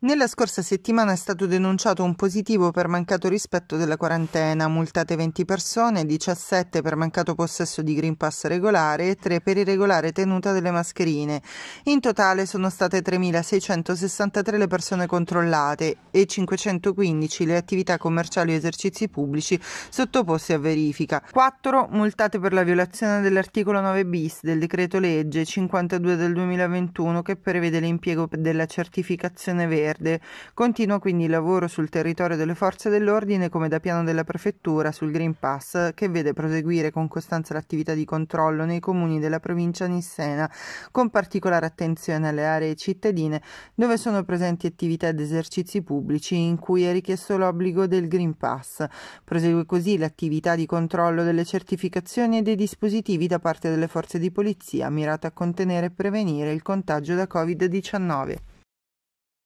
Nella scorsa settimana è stato denunciato un positivo per mancato rispetto della quarantena, multate 20 persone, 17 per mancato possesso di Green Pass regolare e 3 per irregolare tenuta delle mascherine. In totale sono state 3.663 le persone controllate e 515 le attività commerciali e esercizi pubblici sottoposti a verifica. 4 multate per la violazione dell'articolo 9 bis del decreto legge 52 del 2021 che prevede l'impiego della certificazione vera Verde. Continua quindi il lavoro sul territorio delle forze dell'ordine come da piano della prefettura sul Green Pass che vede proseguire con costanza l'attività di controllo nei comuni della provincia nissena con particolare attenzione alle aree cittadine dove sono presenti attività ed esercizi pubblici in cui è richiesto l'obbligo del Green Pass. Prosegue così l'attività di controllo delle certificazioni e dei dispositivi da parte delle forze di polizia mirata a contenere e prevenire il contagio da Covid-19.